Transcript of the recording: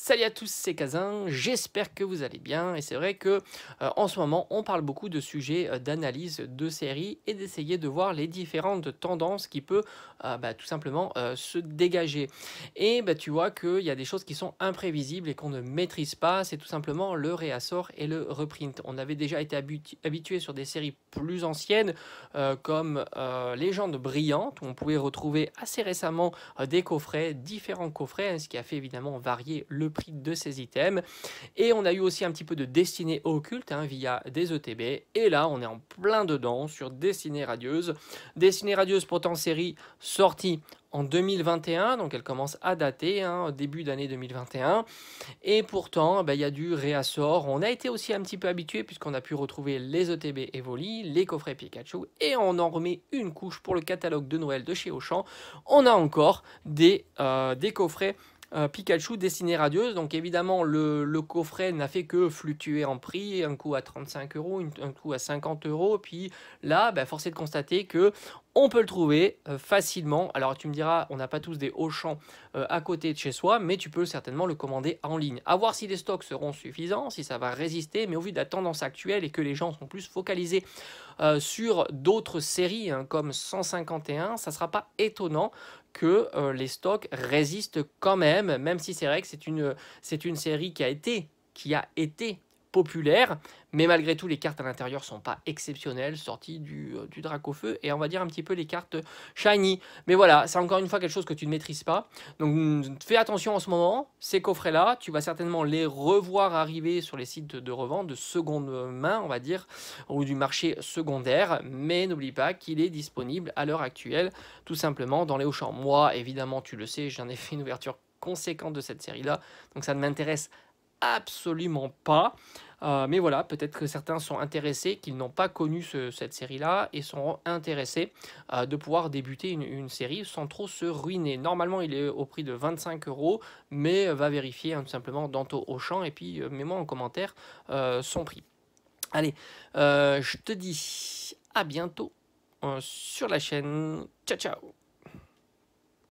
Salut à tous, c'est Kazin, j'espère que vous allez bien et c'est vrai que euh, en ce moment on parle beaucoup de sujets euh, d'analyse de séries et d'essayer de voir les différentes tendances qui peuvent euh, bah, tout simplement se dégager. Et bah, tu vois qu'il y a des choses qui sont imprévisibles et qu'on ne maîtrise pas, c'est tout simplement le réassort et le reprint. On avait déjà été habitué sur des séries plus anciennes comme Légende brillante on pouvait retrouver assez récemment des coffrets, différents coffrets, hein, ce qui a fait évidemment varier le prix de ces items. Et on a eu aussi un petit peu de destinée occulte hein, via des ETB. Et là, on est en plein dedans sur Destinée radieuse. Destinée radieuse pourtant série sortie en 2021, donc elle commence à dater, hein, début d'année 2021. Et pourtant, bah, il y a du réassort. On a été aussi un petit peu habitué puisqu'on a pu retrouver les ETB Evoli, les coffrets Pikachu, et on en remet une couche pour le catalogue de Noël de chez Auchan. On a encore des, euh, des coffrets euh, Pikachu destiné radieuse. Donc évidemment, le, coffret n'a fait que fluctuer en prix, un coup à 35 euros, un coup à 50 euros. Puis là, bah, force est de constater que on peut le trouver euh, facilement. Alors tu me diras, on n'a pas tous des hauts champs euh, à côté de chez soi, mais tu peux certainement le commander en ligne. À voir si les stocks seront suffisants, si ça va résister, mais au vu de la tendance actuelle et que les gens sont plus focalisés sur d'autres séries hein, comme 151, ça ne sera pas étonnant que euh, les stocks résistent quand même, même si c'est vrai que c'est une, c'est une série qui a été, qui a été populaire, mais malgré tout, les cartes à l'intérieur sont pas exceptionnelles, sorties du, euh, du drac au feu, et on va dire un petit peu les cartes shiny. Mais voilà, c'est encore une fois quelque chose que tu ne maîtrises pas, donc mm, fais attention en ce moment, ces coffrets-là, tu vas certainement les revoir arriver sur les sites de revente, de seconde main, on va dire, ou du marché secondaire, mais n'oublie pas qu'il est disponible à l'heure actuelle, tout simplement dans les hauts champs. Moi, évidemment, tu le sais, j'en ai fait une ouverture conséquente de cette série-là, donc ça ne m'intéresse absolument pas. Euh, mais voilà, peut-être que certains sont intéressés, qu'ils n'ont pas connu cette série-là et sont intéressés euh, de pouvoir débuter une, série sans trop se ruiner. Normalement, il est au prix de 25 euros, mais euh, va vérifier hein, tout simplement dans au champ et puis mets-moi en commentaire son prix. Allez, je te dis à bientôt sur la chaîne. Ciao, ciao